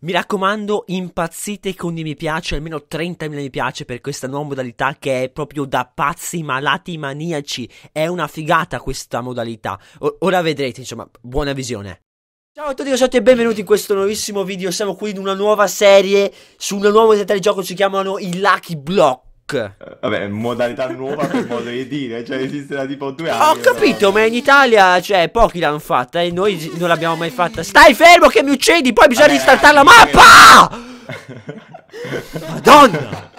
Mi raccomando, impazzite con i mi piace, almeno 30.000 mi piace per questa nuova modalità che è proprio da pazzi, malati, maniaci. È una figata questa modalità. O- ora vedrete, insomma, buona visione. Ciao a tutti ragazzi e benvenuti in questo nuovissimo video, siamo qui in una nuova serie su una nuova modalità di gioco, si chiamano i Lucky Block Vabbè, modalità nuova per modo di dire, cioè esiste da tipo due anni. Ho capito, ma in Italia, cioè, pochi l'hanno fatta e noi non l'abbiamo mai fatta. Stai fermo che mi uccidi, poi bisogna Vabbè, ristartare la mappa! Madonna!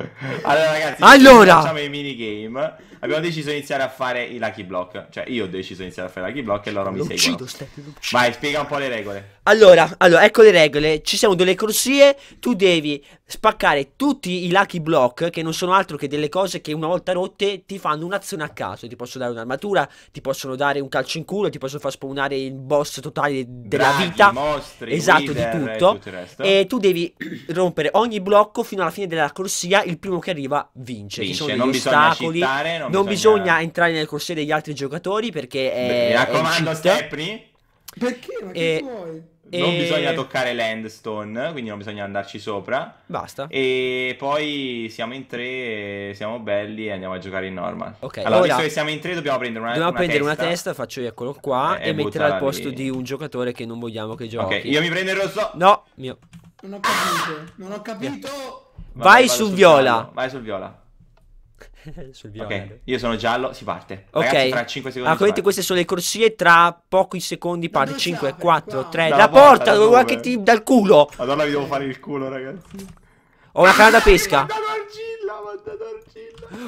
Allora ragazzi, allora, facciamo i minigame abbiamo deciso di iniziare a fare i lucky block. Cioè, io ho deciso di iniziare a fare i lucky block e loro lo mi seguono. Uccido, Vai, spiega un po' le regole. Allora, allora, ecco le regole. Ci sono delle corsie, tu devi spaccare tutti i lucky block, che non sono altro che delle cose che una volta rotte ti fanno un'azione a caso. Ti possono dare un'armatura, ti possono dare un calcio in culo, ti possono far spawnare il boss totale della Draghi, vita. Mostri, esatto, weaver, di tutto. E, tutto e tu devi rompere ogni blocco fino alla fine della corsia. Il primo che arriva vince. vince. Ci sono degli non ostacoli. Citare, non non, non bisogna... entrare nel corsia degli altri giocatori perché è... Mi raccomando, Stepri. Perché? Ma che e... vuoi? Non e... bisogna toccare l'endstone, quindi non bisogna andarci sopra. Basta. E poi siamo in tre, siamo belli e andiamo a giocare in normal. Ok, allora, ora, visto che siamo in tre, dobbiamo prendere una, dobbiamo una prendere testa. una testa, faccio io eccolo qua, eh, e, metterla al posto lì. di un giocatore che non vogliamo che giochi. Ok, io mi prendo il rosso. No, mio. Non ho capito, non ho capito. Vai, Vabbè, su, viola. Vai sul viola. sul violare. Ok, io sono giallo, si parte. Ok, Ragazzi, tra 5 secondi. Ah, quindi queste sono le corsie tra pochi secondi parte 5 4 3 la, la porta, dove vuoi che ti dal culo. Madonna, vi devo fare il culo, ragazzi. Ho una canna da pesca.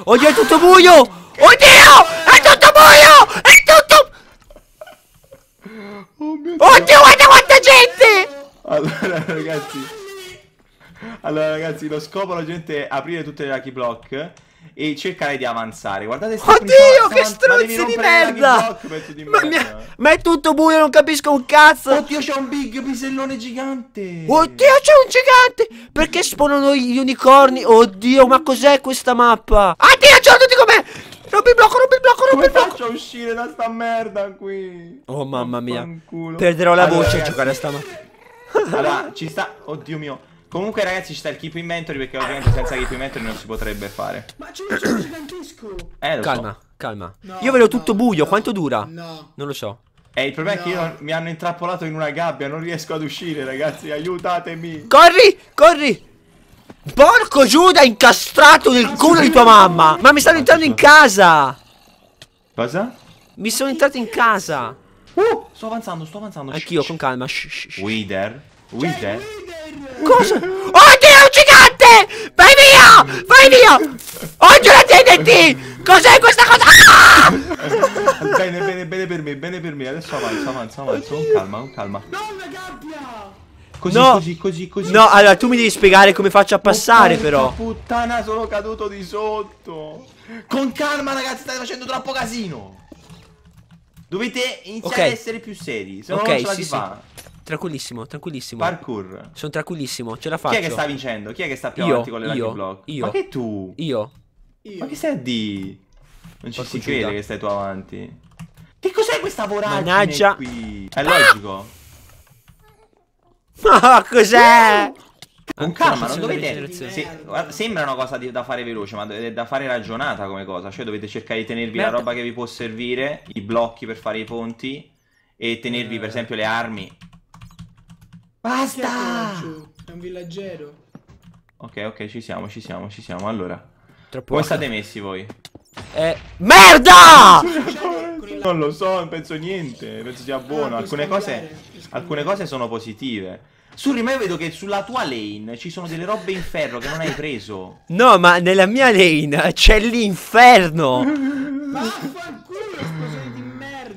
Oddio, è tutto buio! Oddio! È tutto buio! È tutto Oh mio Dio. Oddio, guarda quanta gente! Allora, ragazzi. Allora, ragazzi, lo scopo la gente è aprire tutte le lucky block e cercare di avanzare. Guardate sta Oddio, che stronzi di merda! di ma, Mia... ma, è tutto buio, non capisco un cazzo. Oddio, c'è un big pisellone gigante. Oddio, c'è un gigante. Perché spawnano gli unicorni? Oddio, ma cos'è questa mappa? Addio, ciao a tutti com'è? Non mi blocco, non mi blocco, non mi blocco. faccio a uscire da sta merda qui? Oh mamma mia. Perderò la allora, voce ragazzi. a giocare a sta mappa. allora, ci sta... Oddio mio. Comunque ragazzi ci sta il keep inventory perché ovviamente senza keep inventory non si potrebbe fare. Ma c'è un gioco gigantesco! Eh, calma, so. calma. No, io vedo tutto buio, no, quanto dura? No. Non lo so. Eh, il problema è che io mi hanno intrappolato in una gabbia, non riesco ad uscire ragazzi, aiutatemi. Corri, corri! Porco Giuda incastrato nel culo di tua mamma! Ma mi stanno entrando in casa! Cosa? Mi sono entrato in casa! Uh, sto avanzando, sto avanzando. Anch'io, con calma. Shh, shh, Wither? Cioè, Wither? Cosa? Oddio, un gigante! Vai via! Vai via! Oggi Angela, TNT! Cos'è questa cosa? bene, ah! bene, bene per me, bene per me. Adesso avanza, avanza, avanza. Con calma, con calma. Non la gabbia! Così, no. così, così, così. No, allora tu mi devi spiegare come faccio a oh, passare, oh, però. Puttana, sono caduto di sotto. Con calma, ragazzi, state facendo troppo casino. Dovete iniziare okay. ad essere più seri, se no okay, non ce la sì, si sì. fa. Tranquillissimo, tranquillissimo. Parkour. Sono tranquillissimo, ce la faccio. Chi è che sta vincendo? Chi è che sta più io, avanti con le io, block? Io. Ma che tu? Io. Ma che sei a D? Non ci Porco si crede che stai tu avanti. Che cos'è questa voragine Managgia. qui? È ah! logico. Ma oh, cos'è? Con calma, non dovete. Sì, sembra una cosa di, da fare veloce, ma è da fare ragionata come cosa. Cioè, dovete cercare di tenervi Merda. la roba che vi può servire, i blocchi per fare i ponti. E tenervi, eh. per esempio, le armi Basta! È un villaggero. Ok, ok, ci siamo, ci siamo, ci siamo. Allora, Troppo come state messi voi? Eh, merda! Non lo so, non penso niente. Penso sia ah, buono. Alcune cose, alcune cose sono positive. Surri, ma io vedo che sulla tua lane ci sono delle robe in ferro che non hai preso. No, ma nella mia lane c'è l'inferno. Vaffanculo!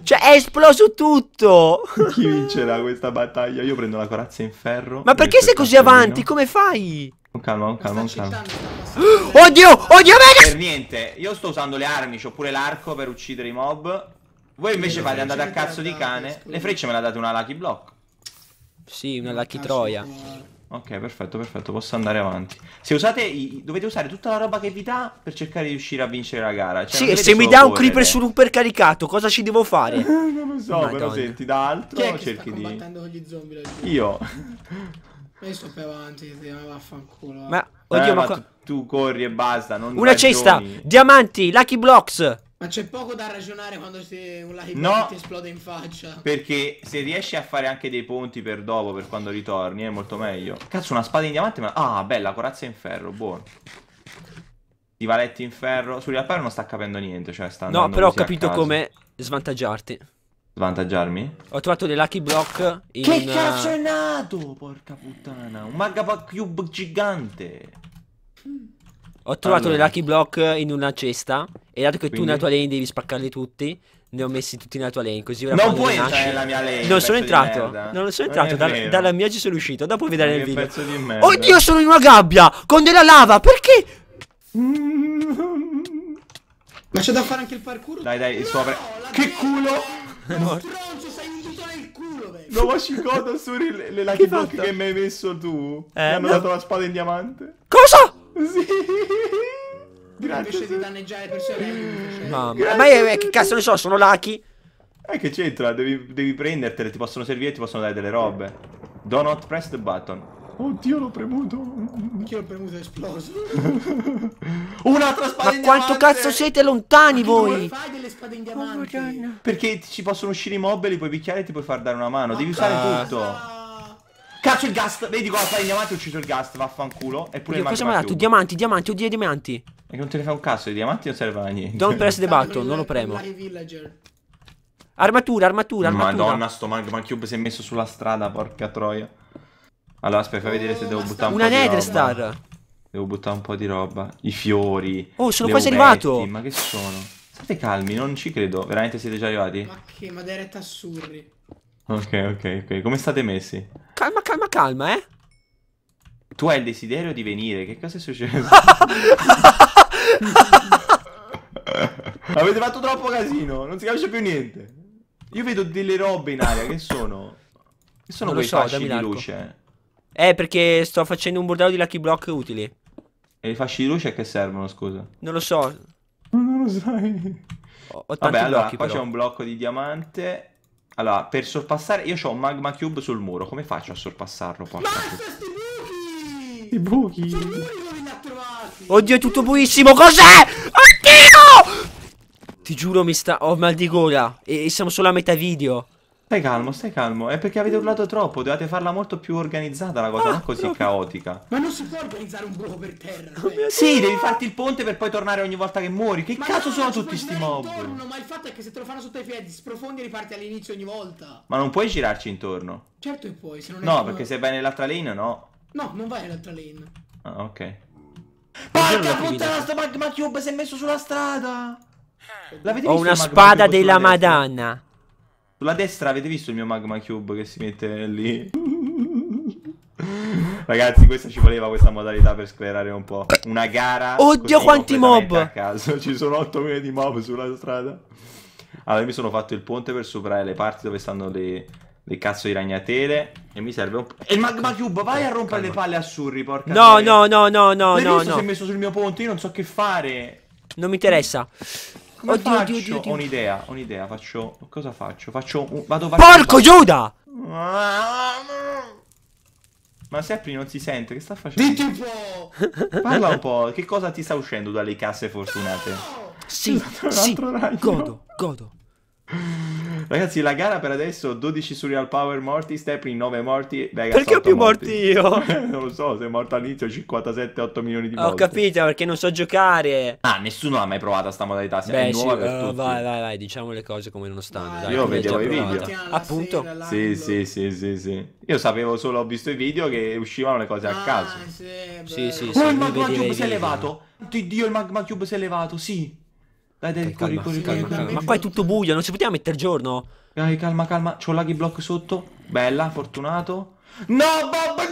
Cioè, è esploso tutto. Chi vincerà questa battaglia? Io prendo la corazza in ferro. Ma perché sei così avanti? Come fai? Con calma, con calma, con calma. Oddio, oddio, mega! Per niente, io sto usando le armi, c'ho pure l'arco per uccidere i mob. Voi invece fate andate a cazzo di cane. Le frecce me le ha date una lucky block. Sì, una lucky troia. Ah, Ok, perfetto, perfetto, posso andare avanti. Se usate, i- dovete usare tutta la roba che vi dà per cercare di riuscire a vincere la gara. Cioè, sì, se mi solo dà un creeper su correre. caricato, cosa ci devo fare? non lo so, Madonna. però senti, da altro, Chi è che cerchi sta di... con gli zombie laggiù? Io. Ma Io sto più avanti, sì, ma vaffanculo. va. Ma, Eh, oddio, ma ma tu, tu corri e basta, non Una ragioni. cesta, diamanti, lucky blocks. Ma c'è poco da ragionare quando si... un live no, ti esplode in faccia. Perché se riesci a fare anche dei ponti per dopo, per quando ritorni, è molto meglio. Cazzo, una spada in diamante. Ma... Ah, bella, corazza in ferro, buono. Di in ferro. Sul Real non sta capendo niente. Cioè sta no, però ho capito come svantaggiarti. Svantaggiarmi? Ho trovato dei lucky block. In... Che eh, cazzo è nato? Porca puttana. Un magma cube gigante. Mm. Ho trovato allora. le Lucky Block in una cesta e dato che Quindi? tu nella tua lane devi spaccarli tutti, ne ho messi tutti nella tua lane. Così ora non puoi nasci... entrare nella mia lane. Non sono entrato. Non sono entrato. Da, dalla mia ci sono uscito. Dopo vedrai nel video. Oddio, sono in una gabbia con della lava. Perché? Ma c'è da fare anche il parkour. Dai, dai, no, sopra. Che culo! È morto. Stronzo, sei un dito nel culo, baby. No, ma ci godo su le, le Lucky Block che mi hai messo tu. Eh, mi hanno no. dato la spada in diamante. Cosa? Sì. Grazie. di danneggiare persone. Cioè, Mamma. Grazie. Ma io, eh, che cazzo ne so, sono Lucky. Eh, che c'entra? Devi, devi, prendertele, ti possono servire, ti possono dare delle robe. Do not press the button. Oddio, l'ho premuto. Anch'io l'ho premuto, è esploso. Una trasparente. Ma quanto cazzo siete lontani Ma voi? fai delle spade in diamante? Oh, Perché ci possono uscire i mob, li puoi picchiare e ti puoi far dare una mano. Ma Devi usare tutto. Cazzo il gas. Vedi cosa fai il diamante ho ucciso il gas. Vaffanculo. Eppure pure Oddio, cosa mi ha dato? Diamanti, diamanti, oddio i diamanti. E non te ne fa un cazzo, i diamanti non servono a niente. Don't press the button, non lo premo. Armatura, armatura, armatura. Madonna, sto magma Mancube si è messo sulla strada, porca troia. Allora, aspetta, fai vedere se devo oh, buttare un Una po' di roba. Una Nether Devo buttare un po' di roba. I fiori. Oh, sono quasi arrivato. Ma che sono? State calmi, non ci credo. Veramente siete già arrivati? Ma che, ma diretta assurri. Ok, ok, ok. Come state messi? calma, eh. Tu hai il desiderio di venire, che cosa è successo? Avete fatto troppo casino, non si capisce più niente. Io vedo delle robe in aria, che sono? Che sono non quei so, fasci di luce? Eh, perché sto facendo un bordello di lucky block utili. E i fasci di luce a che servono, scusa? Non lo so. Non lo sai. Ho, ho Vabbè, allora, blocchi, qua c'è un blocco di diamante allora, per sorpassare... Io ho un magma cube sul muro. Come faccio a sorpassarlo? Porca Basta sti buchi! I buchi? Sono muri dove li ha Oddio, è tutto buissimo! Cos'è? Oddio! Ti giuro, mi sta... Ho mal di gola. E, e siamo solo a metà video. Stai calmo, stai calmo. È perché avete urlato troppo. Dovevate farla molto più organizzata la cosa, ah, non così proprio. caotica. Ma non si può organizzare un buco per terra. Oh sì, devi farti il ponte per poi tornare ogni volta che muori. Che ma cazzo no, sono tutti sti mob? Intorno, ma il fatto è che se te lo fanno sotto i piedi, sprofondi e riparti all'inizio ogni volta. Ma non puoi girarci intorno. Certo che puoi, se non è No, come... perché se vai nell'altra lane, no. No, non vai nell'altra lane. Ah, ok. Porca puttana, sto magma cube si è messo sulla strada. L'avete visto? Ho una spada della madonna. Sulla destra avete visto il mio magma cube che si mette lì? Ragazzi, questa ci voleva questa modalità per sclerare un po'. Una gara. Oddio, quanti mob! A caso. Ci sono 8.000 di mob sulla strada. Allora, mi sono fatto il ponte per superare le parti dove stanno le, le cazzo di ragnatele. E mi serve un. po'. E il magma cube, vai a eh, rompere Calma. le palle a Surri, porca. No, no, no, no, no, no. No, no. Si è messo sul mio ponte, io non so che fare. Non mi interessa come oddio, faccio? Oddio, oddio, oddio. Ho un'idea, ho un'idea, faccio... Cosa faccio? Faccio un... Vado... Faccio, Porco faccio... Yoda! Ma Seppi non si sente, che sta facendo? Dici un po'! Parla un po', che cosa ti sta uscendo dalle casse fortunate? No! Sì, sì, godo, godo. Ragazzi, la gara per adesso 12 Surreal Power morti, Stepney 9 morti, Vegas Perché ho più morti, morti io? non lo so, sei morto all'inizio 57 8 milioni di morti. Ho capito, perché non so giocare. Ah, nessuno l'ha mai provata sta modalità, se Beh, è nuova sì, per uh, tutti. Vai, vai, vai, diciamo le cose come non stanno, dai, Io vedevo i video. Appunto. Sera, sì, sì, sì, sì, sì. Io sapevo solo, ho visto i video che uscivano le cose ah, a caso. Sì, sì, sì. Oh, il Magma Cube si è levato. Dio, il Magma Cube si è levato, sì. Dai, dai, okay, corri, corri, calma, corri, calma, Ma qua è tutto buio, non ci poteva mettere giorno. Dai, calma, calma. C'ho laghi block sotto. Bella, fortunato. No, Bob,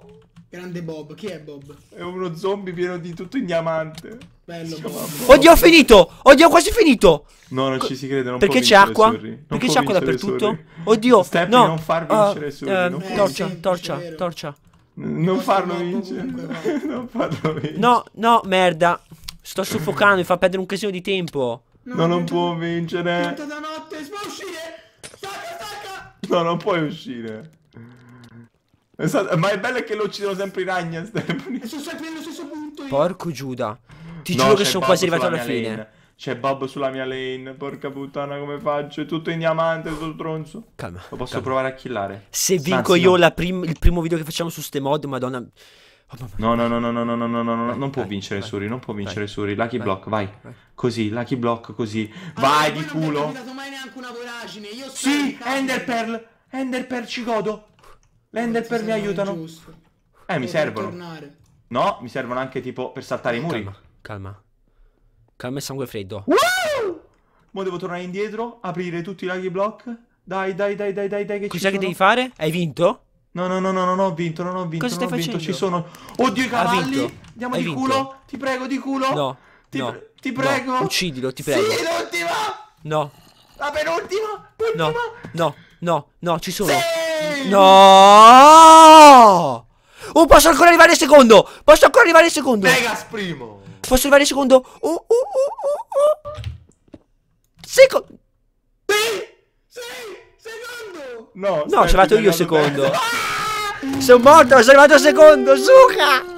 no! Grande Bob, chi è Bob? È uno zombie pieno di tutto in diamante. Bello, Bob. Oddio, ho finito! Oddio, ho quasi finito! No, non ci si crede, non Perché c'è acqua? Perché c'è acqua dappertutto? Sorry. Oddio, Steph, no. non far vincere uh, ah, Surri. Eh, non torcia, vincere. torcia, torcia. Non farlo vincere. non farlo vincere. No, no, merda. Sto soffocando, mi fa perdere un casino di tempo. No, no non può vincere. Da notte, si può uscire. Stacca, stacca. No, non puoi uscire. È stato... Ma è bello che lo uccidono sempre i ragna, Stefani. E sono sempre nello stesso punto. Io. Porco Giuda. Ti no, giuro che sono quasi arrivato alla fine. C'è Bob sulla mia lane, porca puttana come faccio? È tutto in diamante, sto stronzo. Calma. Lo posso calma. provare a killare. Se vinco Anzi, io no. prim il primo video che facciamo su ste mod, madonna... Oh, no, no, no, no, no, no, no, no, no, non può vincere Suri, non può vincere Suri. Lucky block, vai. Così, Lucky block, così. vai di culo. Non mi mai neanche una voragine. Io sì, Ender Pearl. Ender Pearl ci godo. Le Ender Pearl mi aiutano. Eh, mi servono. No, mi servono anche tipo per saltare i muri. Calma. Calma e sangue freddo. Wow! Mo devo tornare indietro, aprire tutti i Lucky block. Dai, dai, dai, dai, dai, dai che Cos'è che devi fare? Hai vinto? No, no, no, no, non ho vinto, non ho vinto. Cosa stai facendo? Ci sono. Oddio, i cavalli! Andiamo di culo! Ti prego, di culo! No. Ti, no, pre ti prego! No, uccidilo, ti prego! Sì, l'ultima! No! La penultima! L'ultima! No, no, no, no, ci sono! Sì! No! Oh, posso ancora arrivare al secondo! Posso ancora arrivare al secondo! Vegas primo! Posso arrivare al secondo? Oh, oh, oh, oh, oh! Secondo! Sì! Sì! Secondo! No, no, ci ho fatto io secondo! Bene. Sono morto, sono arrivato secondo, suca!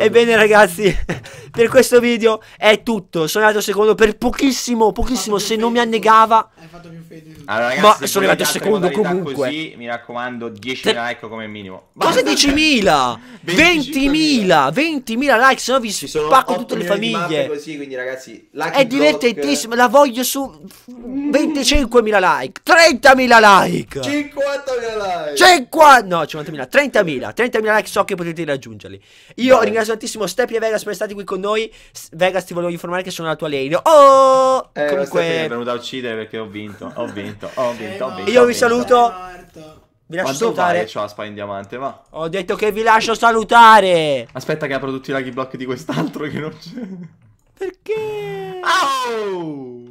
Ebbene ragazzi, per questo video è tutto. Sono arrivato secondo per pochissimo, pochissimo, se non mi annegava. Hai fatto più fedeli. Allora, ragazzi, Ma sono arrivato secondo comunque. Così, mi raccomando, 10.000 Te... like come minimo. Cosa 10.000? 20.000, 20.000 like, se no vi spacco tutte le famiglie. Così, quindi ragazzi, È divertentissimo, la voglio su 25.000 like, 30.000 like. 50.000 like. 50... No, 50.000, 30.000, 30.000 like so che potete raggiungerli. Io Dai. ringrazio tantissimo Step e Vegas per essere stati qui con noi. Vegas ti volevo informare che sono la tua lane. Oh! Eh, comunque... è venuto a uccidere perché ho vinto ho vinto, ho eh, vinto, ho vinto. Io vi saluto. Vi lascio Quanto salutare. Vale, la spada in diamante, va. Ho detto che vi lascio salutare. Aspetta che apro tutti i laghi block di quest'altro che non c'è. Perché? Oh!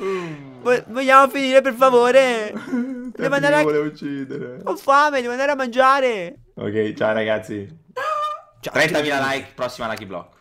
Mm. Vogliamo finire per favore? devo andare a... volevo uccidere. Ho fame, devo andare a mangiare. Ok, ciao ragazzi. 30.000 like, prossima Lucky Block.